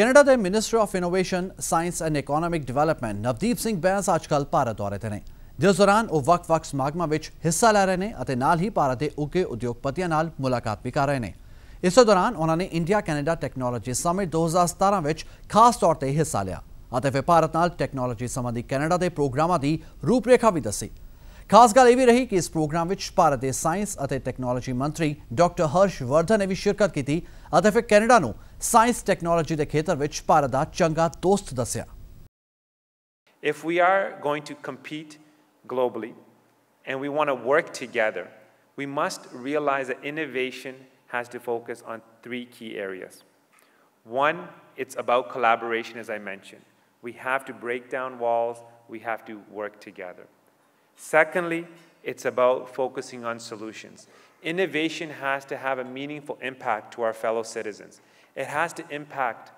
Canada ਦੇ minister of innovation science and economic development Navdeep Singh Bains ਅੱਜਕੱਲ ਭਾਰਤ ਦੌਰੇ ਤੇ ਨੇ ਜਿਸ ਦੌਰਾਨ ਉਹ ਵਕ ਵਕ ਸਮਾਗਮਾਂ ਵਿੱਚ ਹਿੱਸਾ ਲੈ ਰਹੇ ਨੇ ਅਤੇ ਨਾਲ ਹੀ ਭਾਰਤ ਦੇ ਉੱਘੇ ਉਦਯੋਗਪਤੀਆਂ ਨਾਲ ਮੁਲਾਕਾਤ ਵੀ ਕਰ ਰਹੇ ਨੇ ਇਸ ਦੌਰਾਨ ਉਹਨਾਂ ਨੇ ਇੰਡੀਆ ਕੈਨੇਡਾ ਟੈਕਨੋਲੋਜੀ ਸਮਿਟ 2017 ਵਿੱਚ ਖਾਸ ਤੌਰ ਤੇ ਹਿੱਸਾ ਲਿਆ ਅਤੇ ਫਿਰ ਭਾਰਤ ਨਾਲ ਟੈਕਨੋਲੋਜੀ ਸੰਬੰਧੀ ਕੈਨੇਡਾ ਦੇ ਪ੍ਰੋਗਰਾਮਾਂ ਦੀ ਰੂਪਰੇਖਾ ਵੀ ਦੱਸੀ ਖਾਸ ਗੱਲ ਇਹ ਵੀ ਰਹੀ ਕਿ ਇਸ ਪ੍ਰੋਗਰਾਮ ਵਿੱਚ ਭਾਰਤ ਦੇ ਸਾਇੰਸ ਅਤੇ ਟੈਕਨੋਲੋਜੀ ਮੰਤਰੀ ਡਾਕਟਰ ਹਰਸ਼ ਵਰਧਨ ਨੇ ਵੀ ਸ਼ਿਰਕਤ ਕੀਤੀ ਅਤੇ ਫਿਰ ਕੈਨੇਡਾ ਨੂੰ ਸਾਇੰਸ ਟੈਕਨੋਲੋਜੀ ਦੇ ਖੇਤਰ ਵਿੱਚ ਭਾਰਤ ਦਾ ਚੰਗਾ ਦੋਸਤ ਦੱਸਿਆ If we are going to compete globally and we want to work together, we must realize that innovation has to focus on three key areas. One, it's about collaboration, as I mentioned. We have to break down walls, we have to work together. Secondly, it's about focusing on solutions. Innovation has to have a meaningful impact to our fellow citizens. It has to impact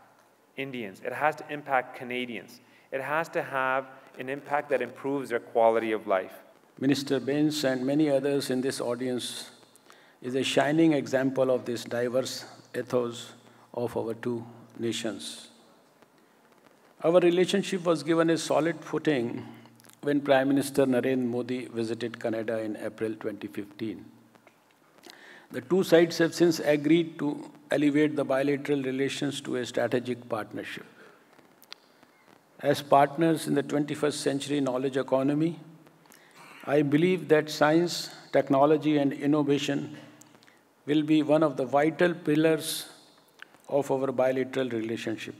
Indians. It has to impact Canadians. It has to have an impact that improves their quality of life. Minister Bens and many others in this audience is a shining example of this diverse ethos of our two nations. Our relationship was given a solid footing when Prime Minister Narendra Modi visited Canada in April 2015. The two sides have since agreed to elevate the bilateral relations to a strategic partnership. As partners in the 21st century knowledge economy, I believe that science, technology, and innovation will be one of the vital pillars of our bilateral relationship.